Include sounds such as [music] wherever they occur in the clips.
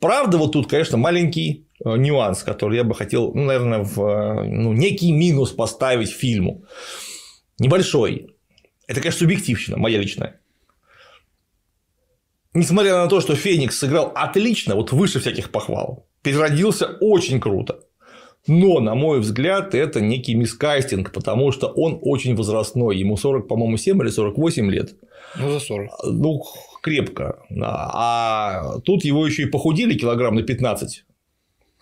Правда, вот тут, конечно, маленький э, нюанс, который я бы хотел, ну, наверное, в э, ну, некий минус поставить фильму. Небольшой. Это, конечно, субъективщина, моя личная. Несмотря на то, что Феникс сыграл отлично, вот выше всяких похвал, переродился очень круто. Но, на мой взгляд, это некий мискастинг, потому что он очень возрастной. Ему 40, по-моему, 7 или 48 лет. Ну, за 40. А, ну, крепко. А тут его еще и похудели килограмм на 15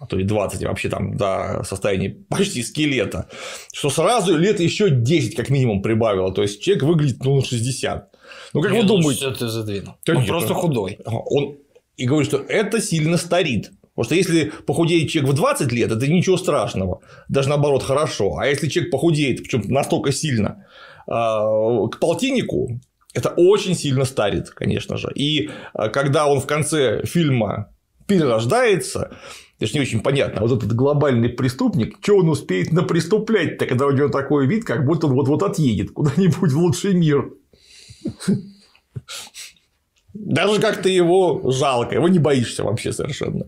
а то и 20 вообще там до состояния [laughs] почти скелета, что сразу лет еще 10 как минимум прибавило, то есть человек выглядит ну, на 60. Ну как ну, Нет, вы думаете? Ну, ты задвинул. Он просто худой. Он и говорит, что это сильно старит. Потому что если похудеет человек в 20 лет, это ничего страшного, даже наоборот хорошо. А если человек похудеет, причем настолько сильно, а, к полтиннику, это очень сильно старит, конечно же. И а, когда он в конце фильма перерождается, это же не очень понятно, вот этот глобальный преступник, что он успеет напреступлять-то, когда у него такой вид, как будто он вот-вот отъедет куда-нибудь в лучший мир. Даже как-то его жалко, его не боишься вообще совершенно.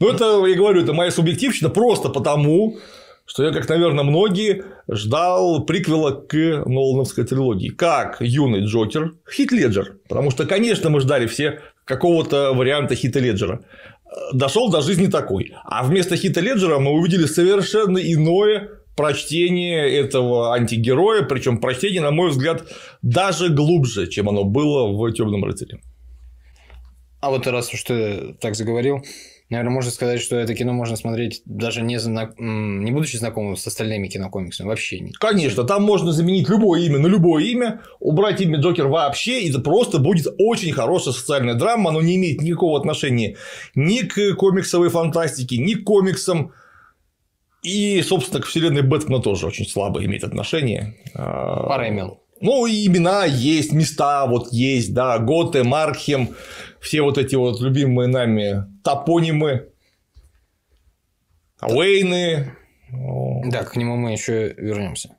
Ну, это, я говорю, это моя субъективщина просто потому, что я, как, наверное, многие, ждал приквела к Нолановской трилогии. Как юный Джокер, Хит Леджер. Потому что, конечно, мы ждали все какого-то варианта Хита Леджера. Дошел до жизни такой. А вместо Хита Леджера мы увидели совершенно иное прочтение этого антигероя, причем прочтение, на мой взгляд, даже глубже, чем оно было в Темном рыцаре. А вот раз уж ты так заговорил, Наверное, можно сказать, что это кино можно смотреть даже не, знак... не будучи знакомым с остальными кинокомиксами, вообще нет. Конечно, там можно заменить любое имя на любое имя, убрать имя Джокер вообще, и это просто будет очень хорошая социальная драма, оно не имеет никакого отношения ни к комиксовой фантастике, ни к комиксам, и, собственно, к вселенной Бэтмена тоже очень слабо имеет отношение. А, пара имен ну, и имена есть, места вот есть, да, Готе, Мархем, все вот эти вот любимые нами топонимы, Уэйны. Да, к нему мы еще вернемся.